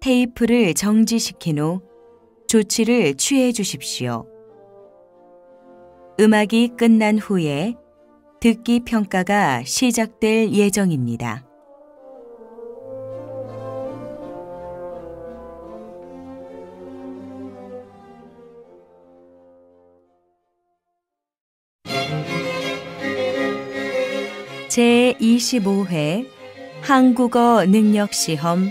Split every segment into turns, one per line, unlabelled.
테이프를 정지시킨 후 조치를 취해 주십시오. 음악이 끝난 후에 듣기 평가가 시작될 예정입니다. 제25회 한국어 능력 시험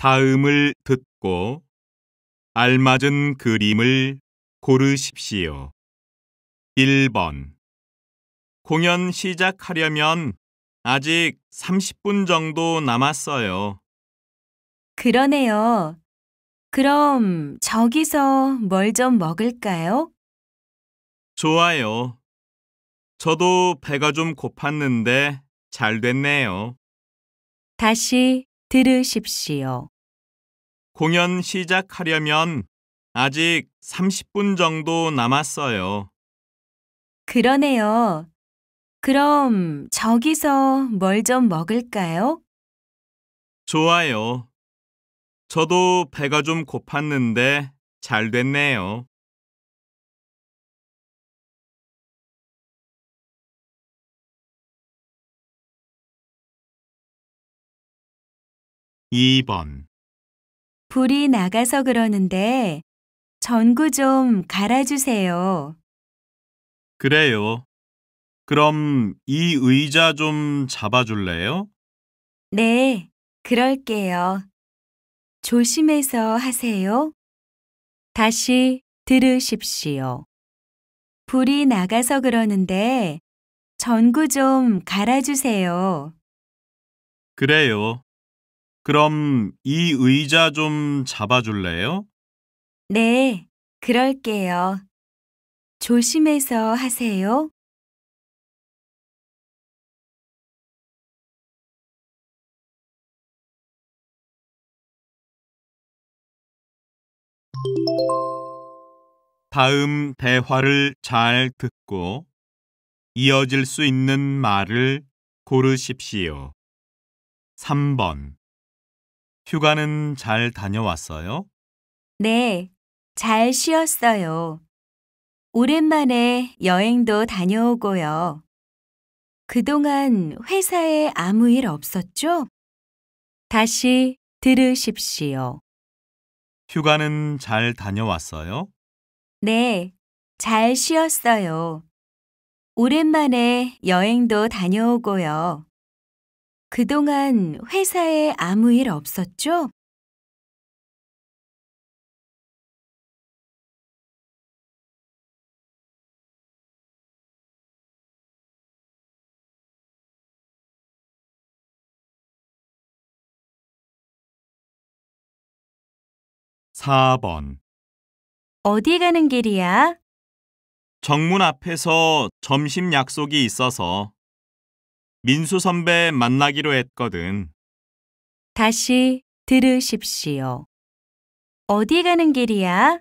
다음을 듣고 알맞은 그림을 고르십시오. 1번 공연 시작하려면 아직 30분 정도 남았어요.
그러네요. 그럼 저기서 뭘 좀 먹을까요?
좋아요. 저도 배가 좀 고팠는데 잘 됐네요.
다시 들으십시오.
공연 시작하려면 아직 30분 정도 남았어요.
그러네요. 그럼 저기서 뭘 좀 먹을까요?
좋아요. 저도 배가 좀 고팠는데 잘 됐네요.
2번
불이 나가서 그러는데 전구 좀 갈아주세요.
그래요. 그럼 이 의자 좀 잡아줄래요?
네, 그럴게요. 조심해서 하세요. 다시 들으십시오. 불이 나가서 그러는데 전구 좀 갈아주세요.
그래요. 그럼 이 의자 좀 잡아줄래요?
네, 그럴게요. 조심해서 하세요.
다음 대화를 잘 듣고 이어질 수 있는 말을 고르십시오. 3번 휴가는 잘 다녀왔어요?
네, 잘 쉬었어요. 오랜만에 여행도 다녀오고요. 그동안 회사에 아무 일 없었죠? 다시 들으십시오.
휴가는 잘 다녀왔어요?
네, 잘 쉬었어요. 오랜만에 여행도 다녀오고요. 그동안 회사에 아무 일 없었죠?
(4번) 어디 가는
길이야?
정문 앞에서 점심 약속이 있어서 민수 선배 만나기로 했거든.
다시 들으십시오. 어디 가는 길이야?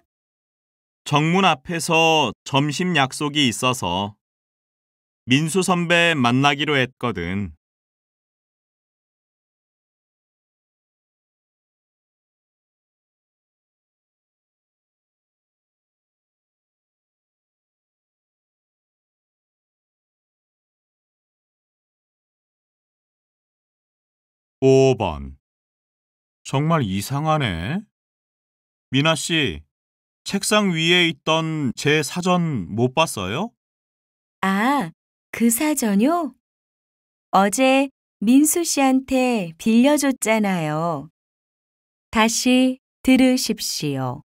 정문 앞에서 점심 약속이 있어서 민수 선배 만나기로
했거든. 5번
정말 이상하네. 미나 씨, 책상 위에 있던 제 사전 못 봤어요?
아, 그 사전요? 어제 민수 씨한테 빌려줬잖아요. 다시 들으십시오.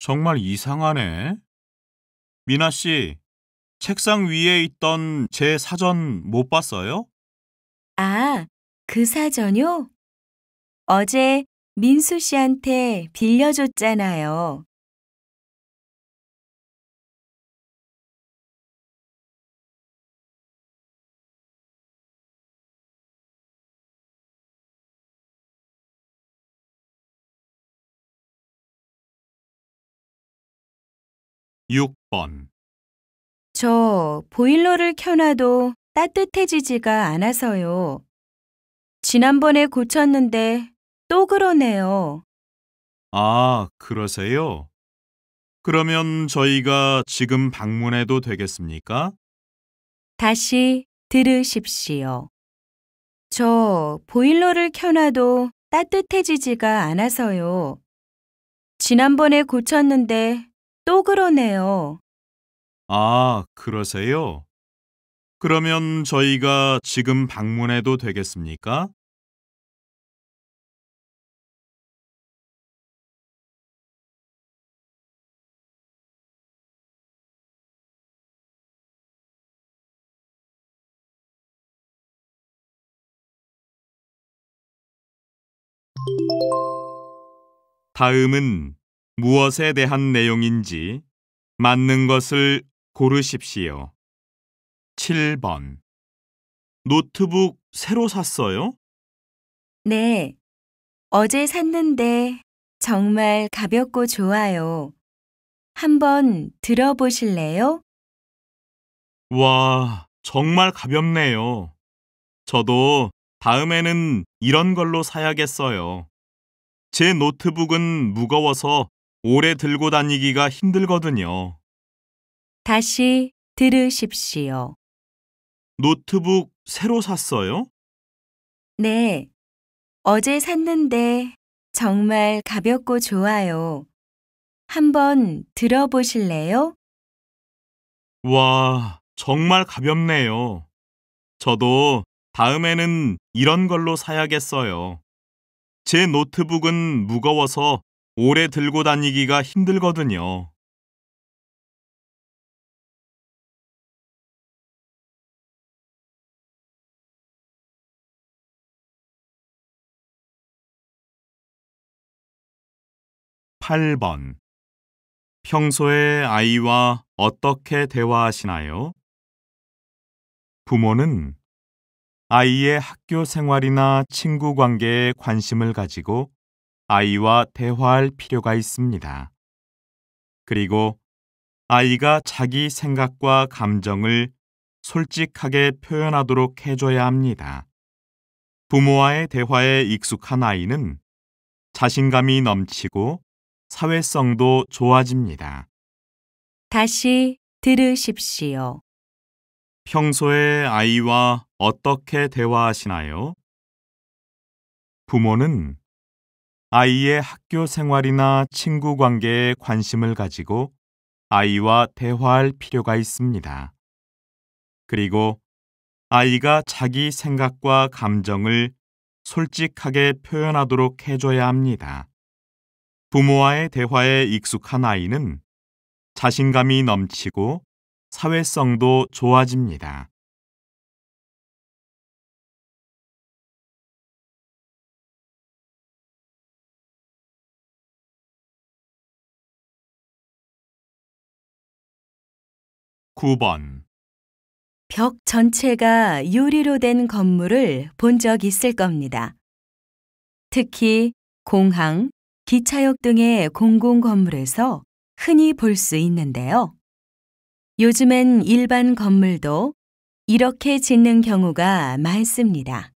정말 이상하네. 미나 씨, 책상 위에 있던 제 사전 못 봤어요?
아, 그 사전요? 어제 민수 씨한테 빌려줬잖아요.
6번
저 보일러를 켜놔도 따뜻해지지가 않아서요. 지난번에 고쳤는데 또 그러네요.
아, 그러세요? 그러면 저희가 지금 방문해도 되겠습니까?
다시 들으십시오. 저 보일러를 켜놔도 따뜻해지지가 않아서요. 지난번에 고쳤는데 또 그러네요.
아, 그러세요? 그러면 저희가 지금 방문해도 되겠습니까? 다음은 무엇에 대한 내용인지 맞는 것을 고르십시오. 7번 노트북 새로 샀어요?
네. 어제 샀는데 정말 가볍고 좋아요. 한번 들어보실래요?
와, 정말 가볍네요. 저도 다음에는 이런 걸로 사야겠어요. 제 노트북은 무거워서 오래 들고 다니기가 힘들거든요.
다시 들으십시오.
노트북 새로 샀어요?
네. 어제 샀는데 정말 가볍고 좋아요. 한번 들어보실래요?
와, 정말 가볍네요. 저도 다음에는 이런 걸로 사야겠어요. 제 노트북은 무거워서 오래 들고 다니기가 힘들거든요.
8번 평소에
아이와 어떻게 대화하시나요? 부모는 아이의 학교 생활이나 친구 관계에 관심을 가지고 아이와 대화할 필요가 있습니다. 그리고 아이가 자기 생각과 감정을 솔직하게 표현하도록 해줘야 합니다. 부모와의 대화에 익숙한 아이는 자신감이 넘치고 사회성도 좋아집니다.
다시 들으십시오.
평소에 아이와 어떻게 대화하시나요? 부모는 아이의 학교 생활이나 친구 관계에 관심을 가지고 아이와 대화할 필요가 있습니다. 그리고 아이가 자기 생각과 감정을 솔직하게 표현하도록 해줘야 합니다. 부모와의 대화에 익숙한 아이는 자신감이 넘치고 사회성도 좋아집니다. 9번
벽 전체가 유리로 된 건물을 본 적 있을 겁니다. 특히 공항, 기차역 등의 공공 건물에서 흔히 볼 수 있는데요. 요즘엔 일반 건물도 이렇게 짓는 경우가 많습니다.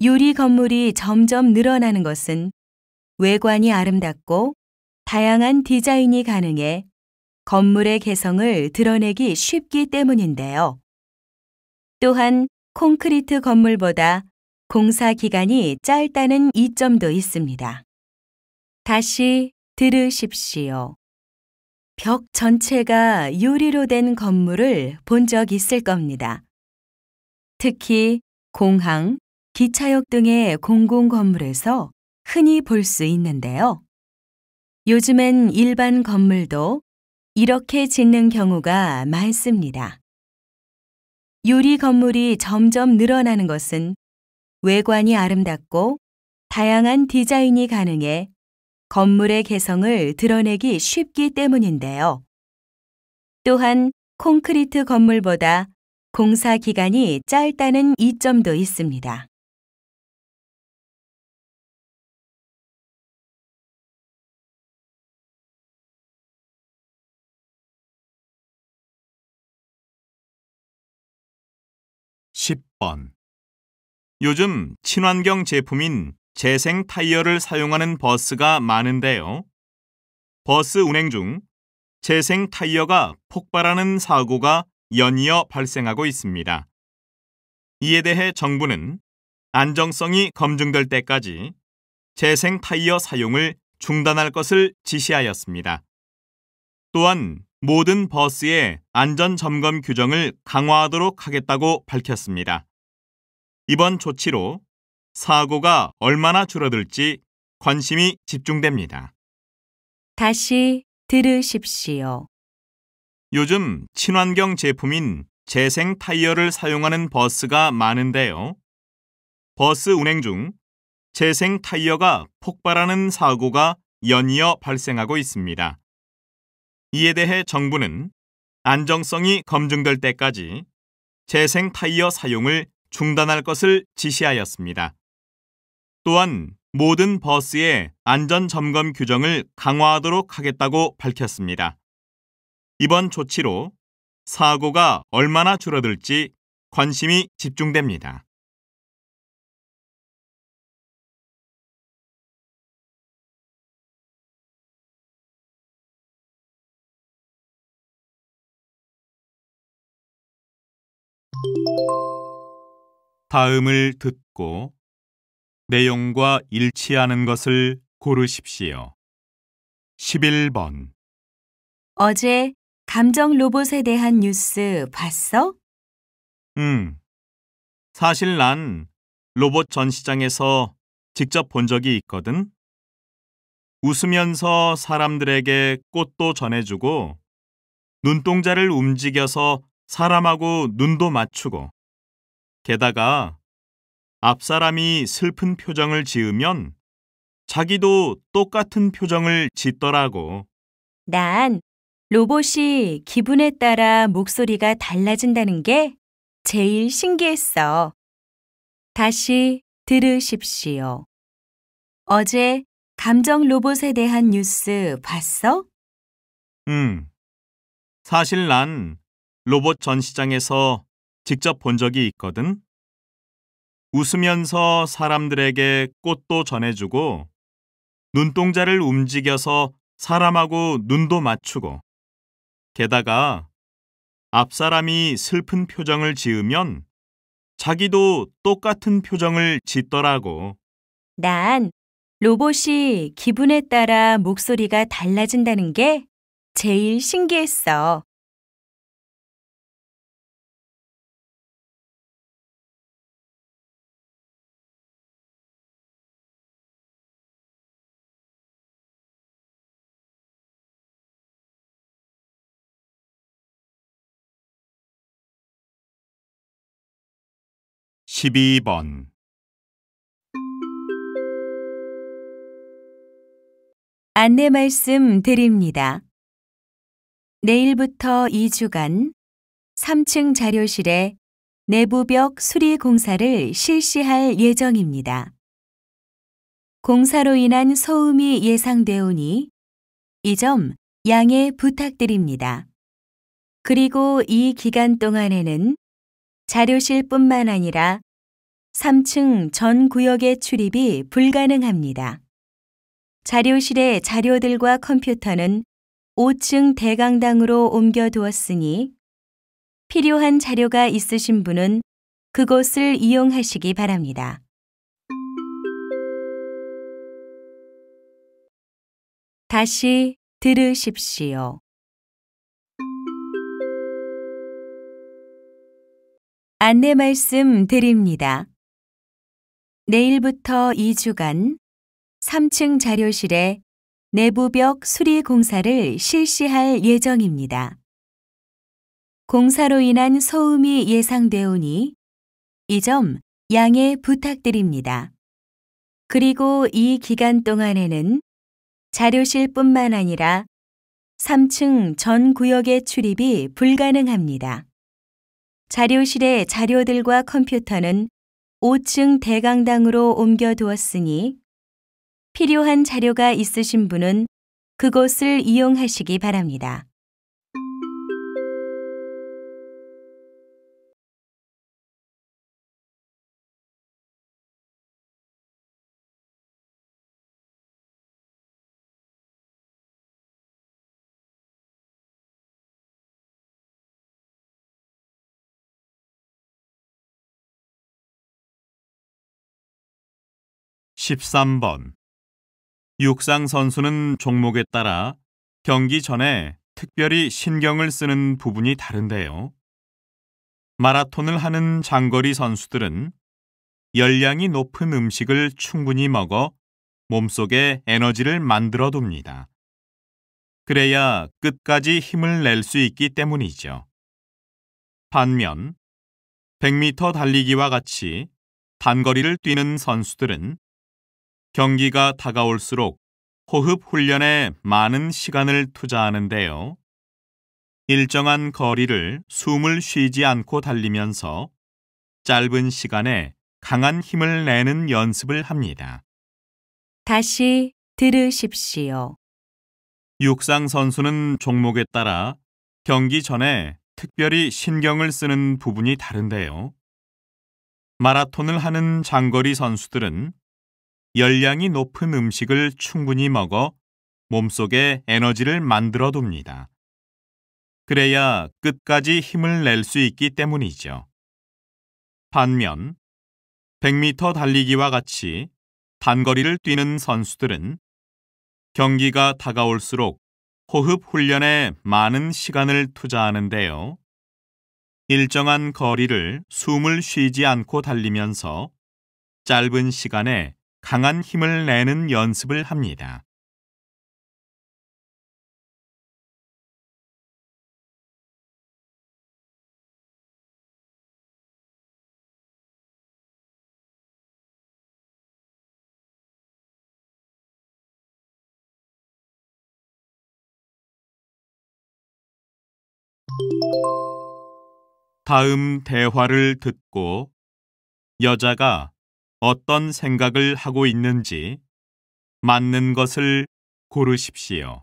유리 건물이 점점 늘어나는 것은 외관이 아름답고 다양한 디자인이 가능해 건물의 개성을 드러내기 쉽기 때문인데요. 또한 콘크리트 건물보다 공사 기간이 짧다는 이점도 있습니다. 다시 들으십시오. 벽 전체가 유리로 된 건물을 본 적 있을 겁니다. 특히 공항, 기차역 등의 공공 건물에서 흔히 볼 수 있는데요. 요즘엔 일반 건물도 이렇게 짓는 경우가 많습니다. 유리 건물이 점점 늘어나는 것은 외관이 아름답고 다양한 디자인이 가능해 건물의 개성을 드러내기 쉽기 때문인데요. 또한 콘크리트 건물보다 공사 기간이 짧다는 이점도 있습니다.
(10번) 요즘 친환경 제품인 재생 타이어를 사용하는 버스가 많은데요. 버스 운행 중 재생 타이어가 폭발하는 사고가 연이어 발생하고 있습니다. 이에 대해 정부는 안정성이 검증될 때까지 재생 타이어 사용을 중단할 것을 지시하였습니다. 또한 모든 버스의 안전 점검 규정을 강화하도록 하겠다고 밝혔습니다. 이번 조치로 사고가 얼마나 줄어들지 관심이 집중됩니다.
다시 들으십시오.
요즘 친환경 제품인 재생 타이어를 사용하는 버스가 많은데요. 버스 운행 중 재생 타이어가 폭발하는 사고가 연이어 발생하고 있습니다. 이에 대해 정부는 안정성이 검증될 때까지 재생 타이어 사용을 중단할 것을 지시하였습니다. 또한 모든 버스의 안전 점검 규정을 강화하도록 하겠다고 밝혔습니다. 이번 조치로 사고가 얼마나 줄어들지
관심이 집중됩니다.
다음을 듣고 내용과 일치하는 것을 고르십시오. 11번
어제 감정 로봇에 대한 뉴스 봤어?
응. 사실 난 로봇 전시장에서 직접 본 적이 있거든. 웃으면서 사람들에게 꽃도 전해주고, 눈동자를 움직여서 사람하고 눈도 맞추고, 게다가 앞사람이 슬픈 표정을 지으면 자기도 똑같은 표정을 짓더라고. 난
로봇이 기분에 따라 목소리가 달라진다는 게 제일 신기했어. 다시 들으십시오. 어제 감정 로봇에 대한 뉴스 봤어?
응. 사실 난 로봇 전시장에서 직접 본 적이 있거든. 웃으면서 사람들에게 꽃도 전해주고 눈동자를 움직여서 사람하고 눈도 맞추고 게다가 앞사람이 슬픈 표정을 지으면 자기도 똑같은 표정을 짓더라고. 난
로봇이 기분에 따라 목소리가 달라진다는 게 제일 신기했어.
12번
안내 말씀 드립니다. 내일부터 2주간 3층 자료실에 내부벽 수리 공사를 실시할 예정입니다. 공사로 인한 소음이 예상되오니 이 점 양해 부탁드립니다. 그리고 이 기간 동안에는 자료실뿐만 아니라 3층 전 구역의 출입이 불가능합니다. 자료실의 자료들과 컴퓨터는 5층 대강당으로 옮겨두었으니 필요한 자료가 있으신 분은 그곳을 이용하시기 바랍니다. 다시 들으십시오. 안내 말씀 드립니다. 내일부터 2주간 3층 자료실에 내부벽 수리 공사를 실시할 예정입니다. 공사로 인한 소음이 예상되오니 이 점 양해 부탁드립니다. 그리고 이 기간 동안에는 자료실뿐만 아니라 3층 전 구역의 출입이 불가능합니다. 자료실의 자료들과 컴퓨터는 5층 대강당으로 옮겨 두었으니 필요한 자료가 있으신 분은 그곳을 이용하시기 바랍니다.
13번
육상 선수는 종목에 따라 경기 전에 특별히 신경을 쓰는 부분이 다른데요. 마라톤을 하는 장거리 선수들은 열량이 높은 음식을 충분히 먹어 몸속에 에너지를 만들어 둡니다. 그래야 끝까지 힘을 낼 수 있기 때문이죠. 반면 100m 달리기와 같이 단거리를 뛰는 선수들은 경기가 다가올수록 호흡 훈련에 많은 시간을 투자하는데요. 일정한 거리를 숨을 쉬지 않고 달리면서 짧은 시간에 강한 힘을 내는 연습을 합니다.
다시 들으십시오.
육상 선수는 종목에 따라 경기 전에 특별히 신경을 쓰는 부분이 다른데요. 마라톤을 하는 장거리 선수들은 열량이 높은 음식을 충분히 먹어 몸속에 에너지를 만들어 둡니다. 그래야 끝까지 힘을 낼 수 있기 때문이죠. 반면 100m 달리기와 같이 단거리를 뛰는 선수들은 경기가 다가올수록 호흡 훈련에 많은 시간을 투자하는데요. 일정한 거리를 숨을 쉬지 않고 달리면서 짧은 시간에 강한 힘을 내는 연습을 합니다. 다음 대화를 듣고 여자가 어떤 생각을 하고 있는지 맞는 것을 고르십시오.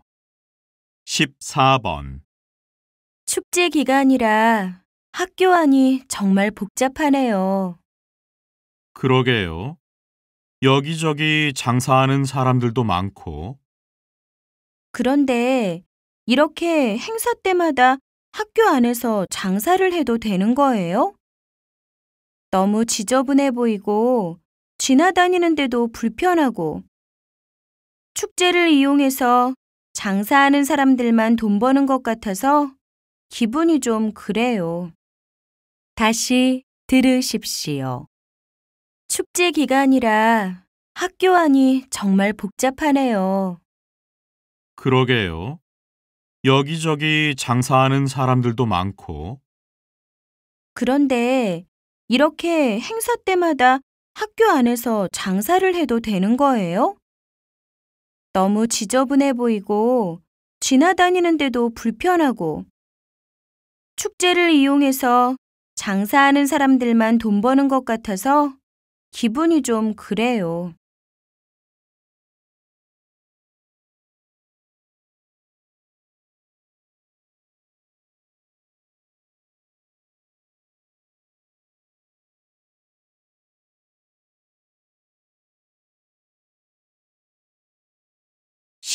14번
축제 기간이라 학교 안이 정말 복잡하네요.
그러게요. 여기저기 장사하는 사람들도 많고
그런데 이렇게 행사 때마다 학교 안에서 장사를 해도 되는 거예요? 너무 지저분해 보이고 지나다니는데도 불편하고 축제를 이용해서 장사하는 사람들만 돈 버는 것 같아서 기분이 좀 그래요. 다시 들으십시오. 축제 기간이라 학교 안이 정말 복잡하네요.
그러게요. 여기저기 장사하는 사람들도 많고.
그런데 이렇게 행사 때마다 학교 안에서 장사를 해도 되는 거예요? 너무 지저분해 보이고 지나다니는데도 불편하고 축제를 이용해서 장사하는 사람들만 돈 버는 것 같아서 기분이 좀 그래요.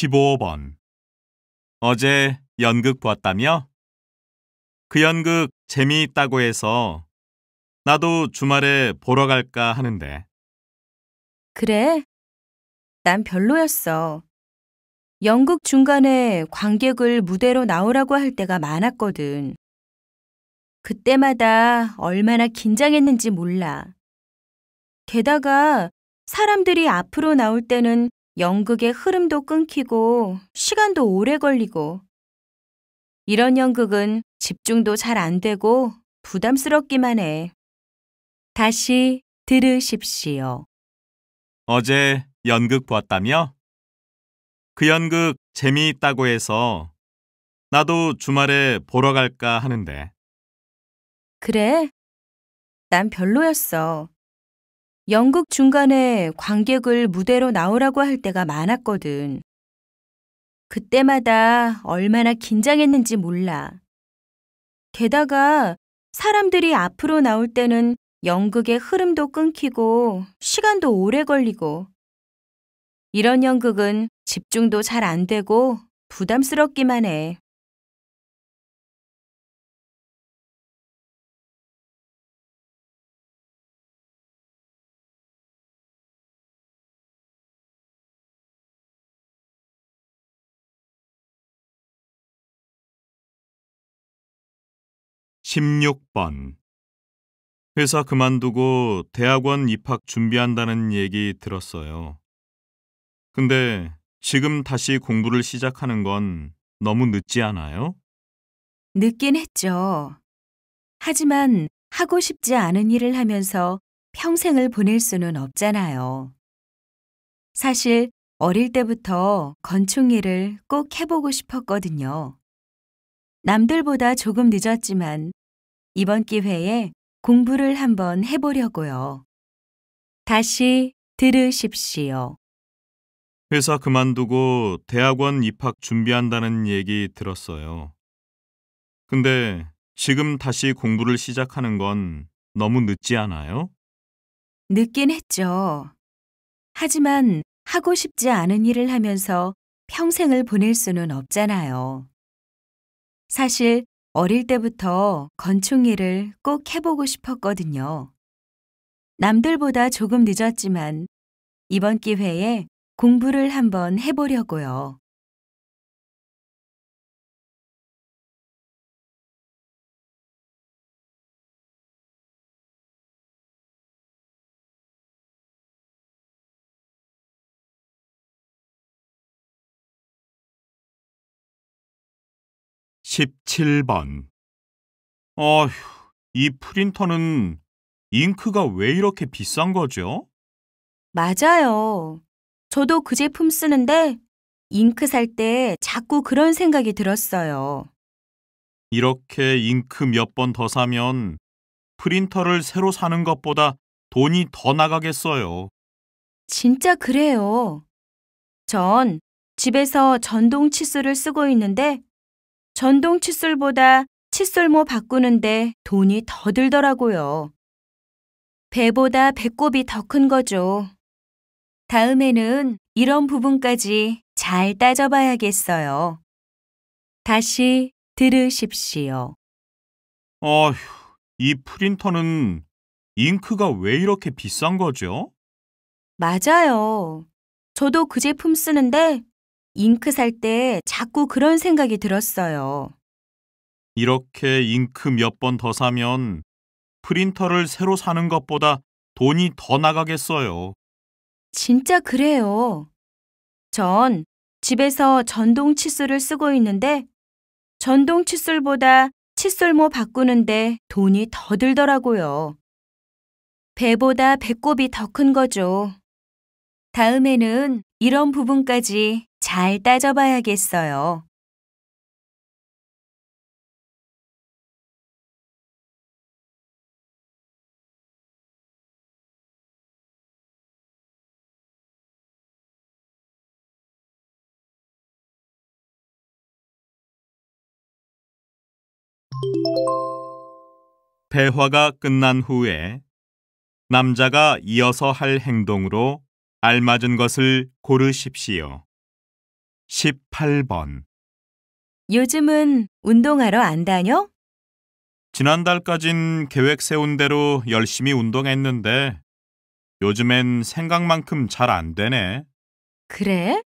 15번 어제 연극
보았다며? 그 연극 재미있다고 해서 나도 주말에 보러 갈까 하는데.
그래? 난 별로였어. 연극 중간에 관객을 무대로 나오라고 할 때가 많았거든. 그때마다 얼마나 긴장했는지 몰라. 게다가 사람들이 앞으로 나올 때는 연극의 흐름도 끊기고 시간도 오래 걸리고 이런 연극은 집중도 잘 안 되고 부담스럽기만 해. 다시 들으십시오.
어제 연극 보았다며? 그 연극 재미있다고 해서 나도 주말에 보러 갈까 하는데.
그래? 난 별로였어. 연극 중간에 관객을 무대로 나오라고 할 때가 많았거든. 그때마다 얼마나 긴장했는지 몰라. 게다가 사람들이 앞으로 나올 때는 연극의 흐름도 끊기고 시간도 오래 걸리고 이런 연극은 집중도 잘 안 되고 부담스럽기만 해.
16번 회사 그만두고 대학원 입학 준비한다는 얘기 들었어요. 근데 지금 다시 공부를 시작하는 건 너무 늦지 않아요?
늦긴 했죠. 하지만 하고 싶지 않은 일을 하면서 평생을 보낼 수는 없잖아요. 사실 어릴 때부터 건축 일을 꼭 해보고 싶었거든요. 남들보다 조금 늦었지만 이번 기회에 공부를 한번 해보려고요. 다시 들으십시오.
회사 그만두고 대학원 입학 준비한다는 얘기 들었어요. 근데 지금 다시 공부를 시작하는 건 너무 늦지 않아요?
늦긴 했죠. 하지만 하고 싶지 않은 일을 하면서 평생을 보낼 수는 없잖아요. 사실 어릴 때부터 건축일을 꼭 해보고 싶었거든요. 남들보다 조금 늦었지만 이번 기회에 공부를 한번 해보려고요.
17번 어휴, 이 프린터는 잉크가 왜 이렇게 비싼 거죠?
맞아요. 저도 그 제품 쓰는데 잉크 살 때 자꾸 그런 생각이 들었어요.
이렇게 잉크 몇 번 더 사면 프린터를 새로 사는 것보다 돈이 더 나가겠어요.
진짜 그래요. 전 집에서 전동 칫솔을 쓰고 있는데 전동 칫솔보다 칫솔모 바꾸는데 돈이 더 들더라고요. 배보다 배꼽이 더 큰 거죠. 다음에는 이런 부분까지 잘 따져봐야겠어요. 다시 들으십시오.
어휴, 이 프린터는 잉크가 왜 이렇게 비싼 거죠?
맞아요. 저도 그 제품 쓰는데 잉크 살 때 자꾸 그런 생각이 들었어요.
이렇게 잉크 몇 번 더 사면 프린터를 새로 사는 것보다 돈이 더 나가겠어요.
진짜 그래요. 전 집에서 전동 칫솔을 쓰고 있는데 전동 칫솔보다 칫솔모 바꾸는데 돈이 더 들더라고요. 배보다 배꼽이 더 큰 거죠. 다음에는 이런 부분까지 잘 따져봐야겠어요.
대화가 끝난 후에 남자가 이어서 할 행동으로 알맞은 것을 고르십시오. 18번.
요즘은 운동하러 안 다녀?
지난달까진 계획 세운 대로 열심히 운동했는데 요즘엔 생각만큼 잘 안 되네.
그래?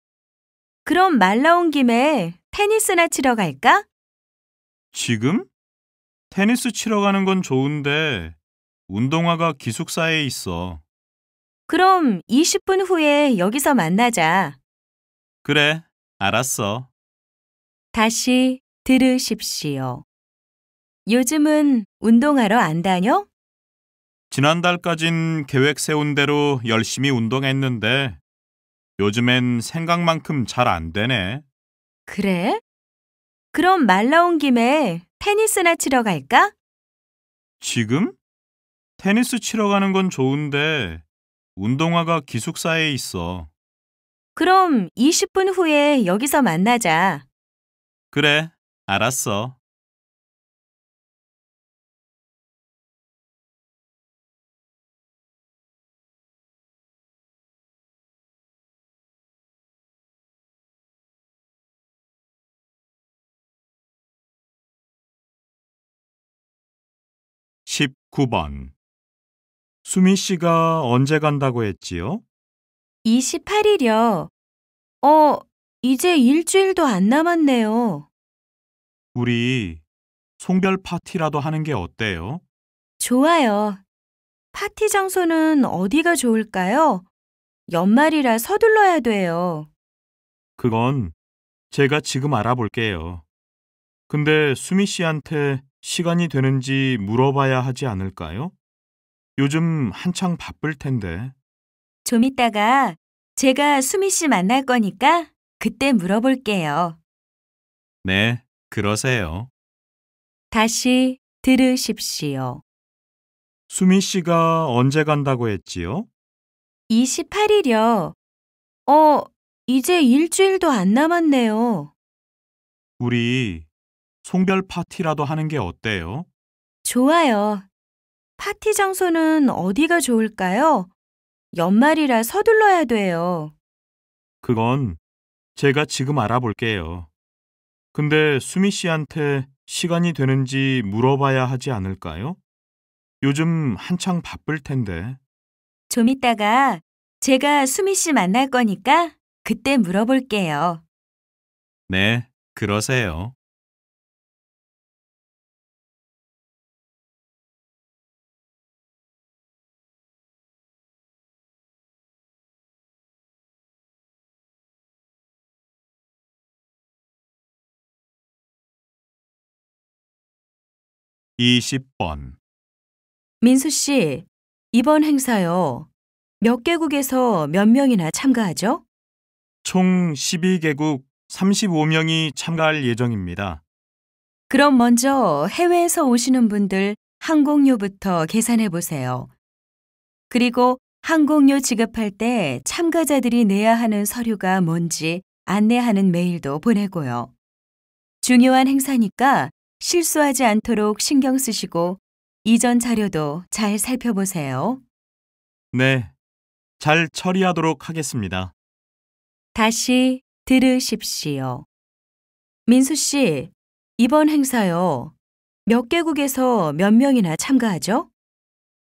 그럼 말 나온 김에 테니스나 치러 갈까?
지금? 테니스 치러 가는 건 좋은데 운동화가 기숙사에 있어.
그럼 20분 후에 여기서 만나자.
그래, 알았어.
다시 들으십시오. 요즘은 운동하러 안 다녀?
지난달까진 계획 세운 대로 열심히 운동했는데 요즘엔 생각만큼 잘 안 되네.
그래? 그럼 말 나온 김에 테니스나 치러 갈까?
지금? 테니스 치러 가는 건 좋은데 운동화가 기숙사에 있어.
그럼 20분 후에 여기서 만나자.
그래, 알았어.
(19번)
수미 씨가 언제 간다고 했지요?
28일이요. 어, 이제 일주일도 안 남았네요.
우리 송별 파티라도 하는 게 어때요?
좋아요. 파티 장소는 어디가 좋을까요? 연말이라 서둘러야 돼요.
그건 제가 지금 알아볼게요. 근데 수미 씨한테 시간이 되는지 물어봐야 하지 않을까요? 요즘 한창 바쁠 텐데.
좀있다가 제가 수미 씨 만날 거니까 그때 물어볼게요.
네, 그러세요.
다시 들으십시오.
수미 씨가 언제 간다고 했지요?
28일이요. 어, 이제 일주일도 안 남았네요.
우리 송별 파티라도 하는 게 어때요?
좋아요. 파티 장소는 어디가 좋을까요? 연말이라 서둘러야 돼요.
그건 제가 지금 알아볼게요. 근데 수미 씨한테 시간이 되는지 물어봐야 하지 않을까요? 요즘 한창 바쁠 텐데.
좀 이따가 제가 수미 씨 만날 거니까 그때 물어볼게요.
네, 그러세요.
20번 민수 씨,
이번 행사요. 몇 개국에서 몇 명이나 참가하죠?
총 12개국 35명이 참가할 예정입니다.
그럼 먼저 해외에서 오시는 분들 항공료부터 계산해 보세요. 그리고 항공료 지급할 때 참가자들이 내야 하는 서류가 뭔지 안내하는 메일도 보내고요. 중요한 행사니까 실수하지 않도록 신경 쓰시고 이전 자료도 잘 살펴보세요.
네, 잘 처리하도록 하겠습니다.
다시 들으십시오. 민수 씨, 이번 행사요. 몇 개국에서 몇 명이나 참가하죠?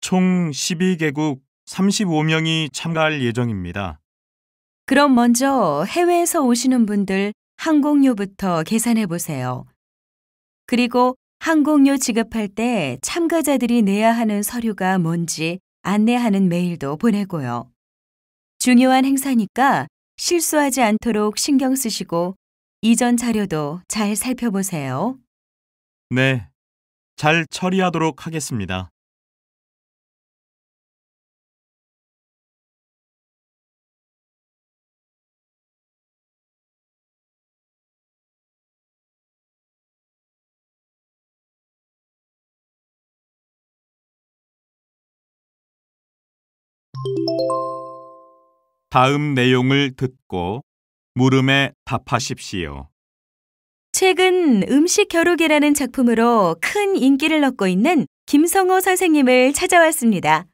총 12개국 35명이 참가할 예정입니다.
그럼 먼저 해외에서 오시는 분들 항공료부터 계산해 보세요. 그리고 항공료 지급할 때 참가자들이 내야 하는 서류가 뭔지 안내하는 메일도 보내고요. 중요한 행사니까 실수하지 않도록 신경 쓰시고 이전 자료도 잘 살펴보세요.
네, 잘 처리하도록 하겠습니다. 다음 내용을 듣고 물음에 답하십시오.
최근 음식 겨루기라는 작품으로 큰 인기를 얻고 있는 김성호 선생님을 찾아왔습니다.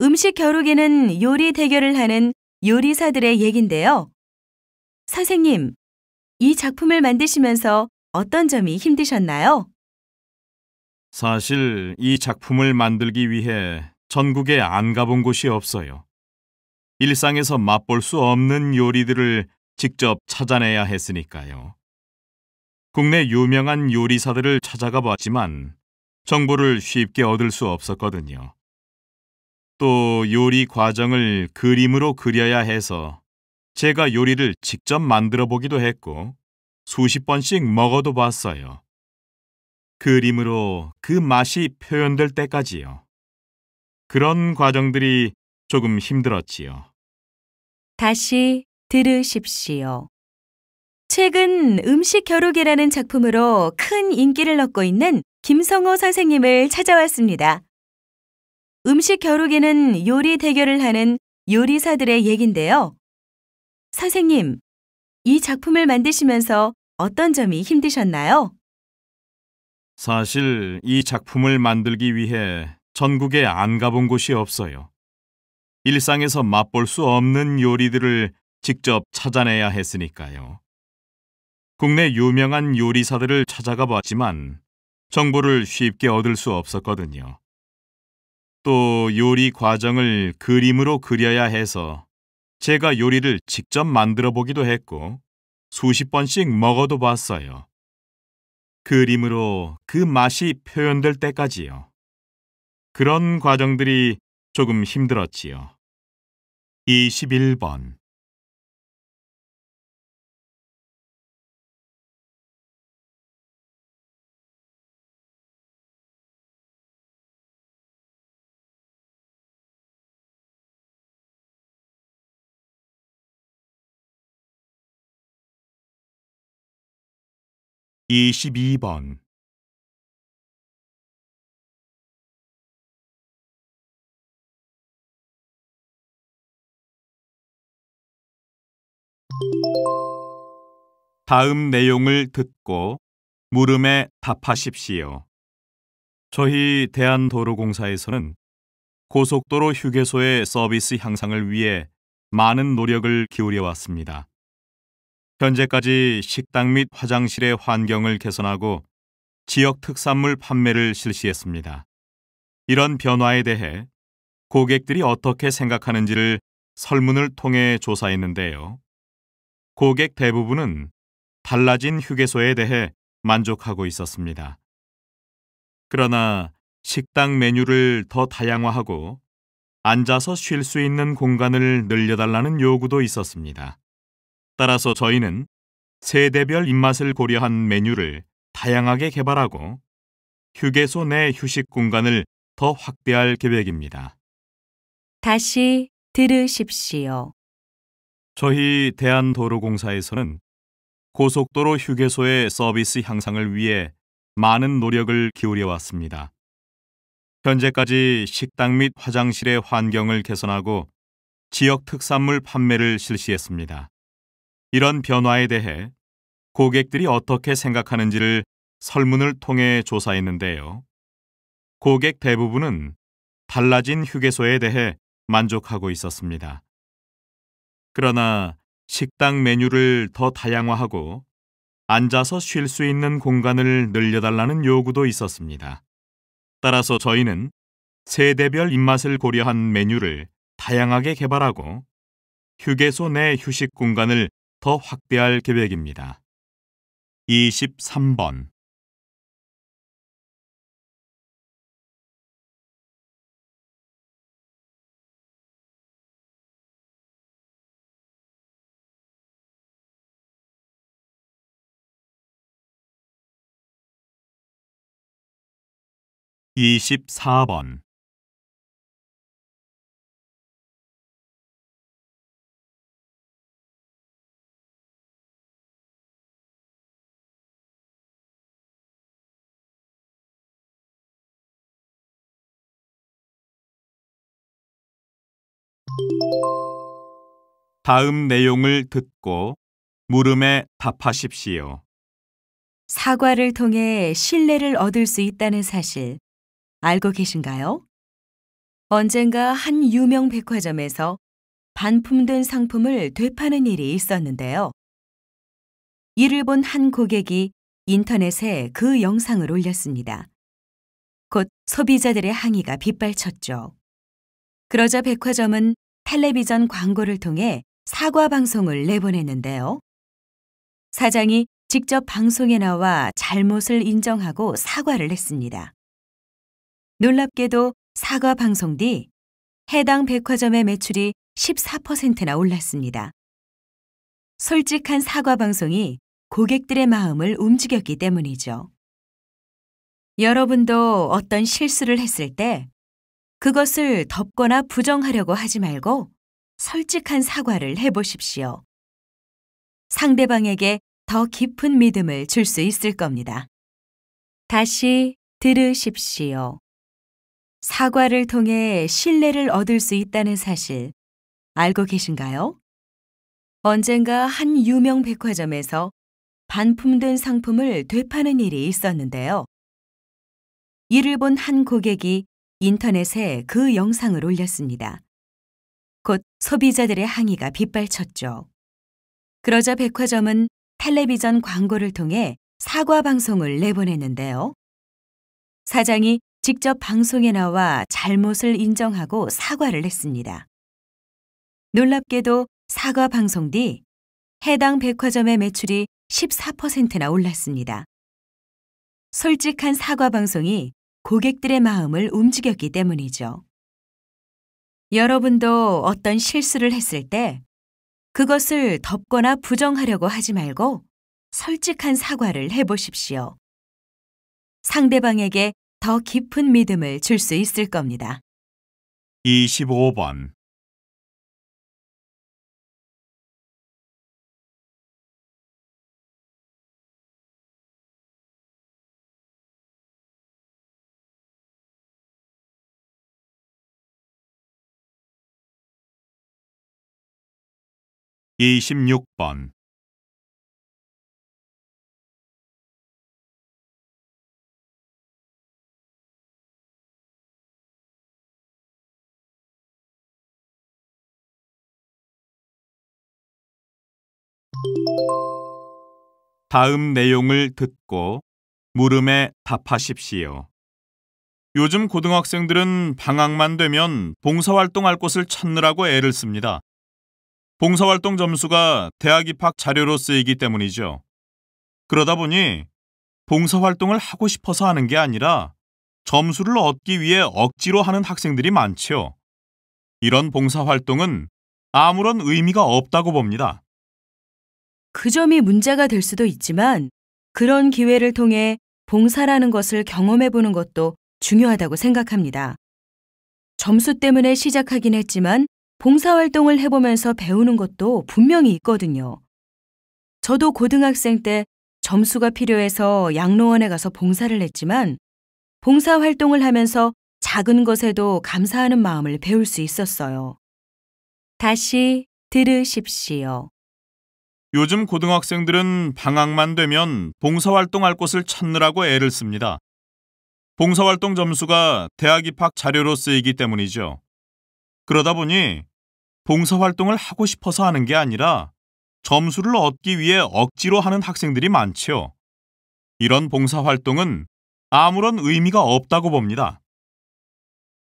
음식 겨루기는 요리 대결을 하는 요리사들의 얘긴데요. 선생님, 이 작품을 만드시면서 어떤 점이 힘드셨나요?
사실 이 작품을 만들기 위해 전국에 안 가본 곳이 없어요. 일상에서 맛볼 수 없는 요리들을 직접 찾아내야 했으니까요. 국내 유명한 요리사들을 찾아가 봤지만 정보를 쉽게 얻을 수 없었거든요. 또 요리 과정을 그림으로 그려야 해서 제가 요리를 직접 만들어 보기도 했고 수십 번씩 먹어도 봤어요. 그림으로 그 맛이 표현될 때까지요. 그런 과정들이 조금 힘들었지요.
다시 들으십시오. 최근 음식 겨루기라는 작품으로 큰 인기를 얻고 있는 김성호 선생님을 찾아왔습니다. 음식 겨루기는 요리 대결을 하는 요리사들의 얘긴데요. 선생님, 이 작품을 만드시면서 어떤 점이 힘드셨나요?
사실 이 작품을 만들기 위해 전국에 안 가본 곳이 없어요. 일상에서 맛볼 수 없는 요리들을 직접 찾아내야 했으니까요. 국내 유명한 요리사들을 찾아가 봤지만 정보를 쉽게 얻을 수 없었거든요. 또 요리 과정을 그림으로 그려야 해서 제가 요리를 직접 만들어 보기도 했고 수십 번씩 먹어도 봤어요. 그림으로 그 맛이 표현될 때까지요. 그런 과정들이 조금 힘들었지요. 21번
2 2번
다음 내용을 듣고 물음에 답하십시오. 저희 대한도로공사에서는 고속도로 휴게소의 서비스 향상을 위해 많은 노력을 기울여 왔습니다. 현재까지 식당 및 화장실의 환경을 개선하고 지역 특산물 판매를 실시했습니다. 이런 변화에 대해 고객들이 어떻게 생각하는지를 설문을 통해 조사했는데요. 고객 대부분은 달라진 휴게소에 대해 만족하고 있었습니다. 그러나 식당 메뉴를 더 다양화하고 앉아서 쉴 수 있는 공간을 늘려달라는 요구도 있었습니다. 따라서 저희는 세대별 입맛을 고려한 메뉴를 다양하게 개발하고 휴게소 내 휴식 공간을 더 확대할 계획입니다.
다시 들으십시오.
저희 대한도로공사에서는 고속도로 휴게소의 서비스 향상을 위해 많은 노력을 기울여 왔습니다. 현재까지 식당 및 화장실의 환경을 개선하고 지역 특산물 판매를 실시했습니다. 이런 변화에 대해 고객들이 어떻게 생각하는지를 설문을 통해 조사했는데요. 고객 대부분은 달라진 휴게소에 대해 만족하고 있었습니다. 그러나 식당 메뉴를 더 다양화하고 앉아서 쉴 수 있는 공간을 늘려달라는 요구도 있었습니다. 따라서 저희는 세대별 입맛을 고려한 메뉴를 다양하게 개발하고 휴게소 내 휴식 공간을 더 확대할 계획입니다. 23번
24번 다음 내용을
듣고 물음에 답하십시오.
사과를 통해 신뢰를 얻을 수 있다는 사실. 알고 계신가요? 언젠가 한 유명 백화점에서 반품된 상품을 되파는 일이 있었는데요. 이를 본 한 고객이 인터넷에 그 영상을 올렸습니다. 곧 소비자들의 항의가 빗발쳤죠. 그러자 백화점은 텔레비전 광고를 통해 사과 방송을 내보냈는데요. 사장이 직접 방송에 나와 잘못을 인정하고 사과를 했습니다. 놀랍게도 사과 방송 뒤 해당 백화점의 매출이 14%나 올랐습니다. 솔직한 사과 방송이 고객들의 마음을 움직였기 때문이죠. 여러분도 어떤 실수를 했을 때 그것을 덮거나 부정하려고 하지 말고 솔직한 사과를 해보십시오. 상대방에게 더 깊은 믿음을 줄 수 있을 겁니다. 다시 들으십시오. 사과를 통해 신뢰를 얻을 수 있다는 사실 알고 계신가요? 언젠가 한 유명 백화점에서 반품된 상품을 되파는 일이 있었는데요. 이를 본 한 고객이 인터넷에 그 영상을 올렸습니다. 곧 소비자들의 항의가 빗발쳤죠. 그러자 백화점은 텔레비전 광고를 통해 사과 방송을 내보냈는데요. 사장이 직접 방송에 나와 잘못을 인정하고 사과를 했습니다. 놀랍게도 사과 방송 뒤 해당 백화점의 매출이 14%나 올랐습니다. 솔직한 사과 방송이 고객들의 마음을 움직였기 때문이죠. 여러분도 어떤 실수를 했을 때 그것을 덮거나 부정하려고 하지 말고 솔직한 사과를 해보십시오. 상대방에게 더 깊은 믿음을 줄 수 있을 겁니다.
25번 이십번
다음 내용을 듣고 물음에 답하십시오. 요즘 고등학생들은 방학만 되면 봉사활동할 곳을 찾느라고 애를 씁니다. 봉사활동 점수가 대학 입학 자료로 쓰이기 때문이죠. 그러다 보니 봉사활동을 하고 싶어서 하는 게 아니라 점수를 얻기 위해 억지로 하는 학생들이 많지요. 이런 봉사활동은 아무런 의미가 없다고 봅니다.
그 점이 문제가 될 수도 있지만 그런 기회를 통해 봉사라는 것을 경험해 보는 것도 중요하다고 생각합니다. 점수 때문에 시작하긴 했지만 봉사활동을 해보면서 배우는 것도 분명히 있거든요. 저도 고등학생 때 점수가 필요해서 양로원에 가서 봉사를 했지만 봉사활동을 하면서 작은 것에도 감사하는 마음을 배울 수 있었어요. 다시 들으십시오.
요즘 고등학생들은 방학만 되면 봉사활동할 곳을 찾느라고 애를 씁니다. 봉사활동 점수가 대학 입학 자료로 쓰이기 때문이죠. 그러다 보니 봉사활동을 하고 싶어서 하는 게 아니라 점수를 얻기 위해 억지로 하는 학생들이 많지요. 이런 봉사활동은 아무런 의미가 없다고 봅니다.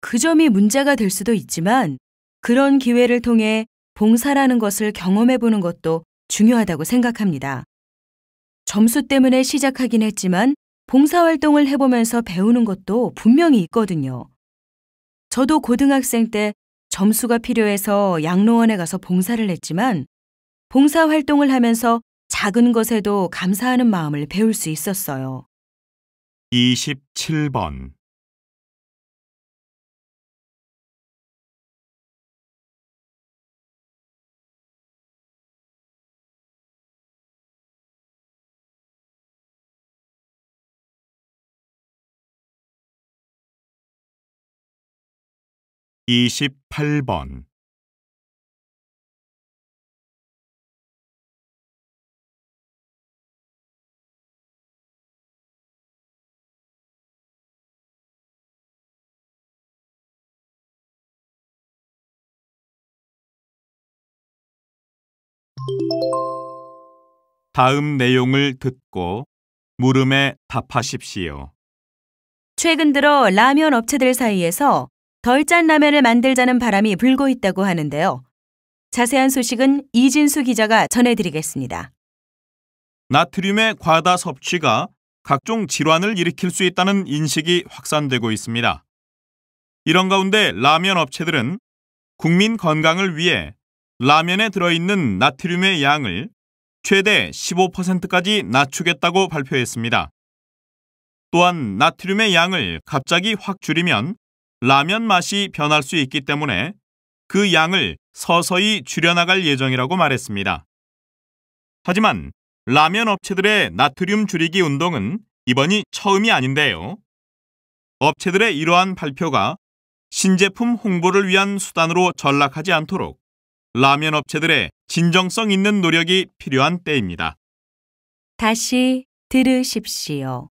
그 점이 문제가 될 수도 있지만 그런 기회를 통해 봉사라는 것을 경험해 보는 것도 중요하다고 생각합니다. 점수 때문에 시작하긴 했지만 봉사활동을 해보면서 배우는 것도 분명히 있거든요. 저도 고등학생 때 점수가 필요해서 양로원에 가서 봉사를 했지만 봉사활동을 하면서 작은 것에도 감사하는 마음을 배울 수 있었어요.
27번 28번
다음 내용을 듣고 물음에 답하십시오.
최근 들어 라면 업체들 사이에서 덜짠 라면을 만들자는 바람이 불고 있다고 하는데요. 자세한 소식은 이진수 기자가 전해드리겠습니다.
나트륨의 과다 섭취가 각종 질환을 일으킬 수 있다는 인식이 확산되고 있습니다. 이런 가운데 라면 업체들은 국민 건강을 위해 라면에 들어있는 나트륨의 양을 최대 15%까지 낮추겠다고 발표했습니다. 또한 나트륨의 양을 갑자기 확 줄이면 라면 맛이 변할 수 있기 때문에 그 양을 서서히 줄여나갈 예정이라고 말했습니다. 하지만 라면 업체들의 나트륨 줄이기 운동은 이번이 처음이 아닌데요. 업체들의 이러한 발표가 신제품 홍보를 위한 수단으로 전락하지 않도록 라면 업체들의 진정성 있는 노력이 필요한 때입니다.
다시 들으십시오.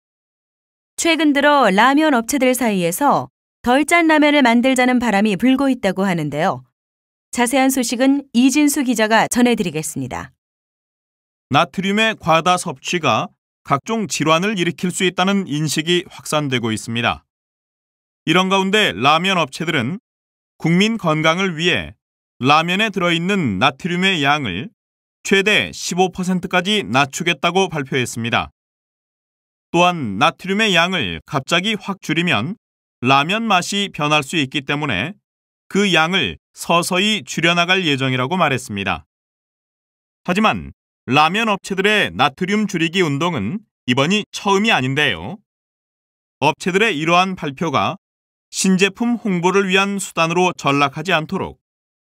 최근 들어 라면 업체들 사이에서 덜짠 라면을 만들자는 바람이 불고 있다고 하는데요. 자세한 소식은 이진수 기자가 전해드리겠습니다.
나트륨의 과다 섭취가 각종 질환을 일으킬 수 있다는 인식이 확산되고 있습니다. 이런 가운데 라면 업체들은 국민 건강을 위해 라면에 들어있는 나트륨의 양을 최대 15%까지 낮추겠다고 발표했습니다. 또한 나트륨의 양을 갑자기 확 줄이면 라면 맛이 변할 수 있기 때문에 그 양을 서서히 줄여나갈 예정이라고 말했습니다. 하지만 라면 업체들의 나트륨 줄이기 운동은 이번이 처음이 아닌데요. 업체들의 이러한 발표가 신제품 홍보를 위한 수단으로 전락하지 않도록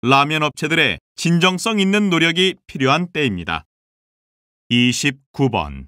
라면 업체들의 진정성 있는 노력이 필요한 때입니다. 29번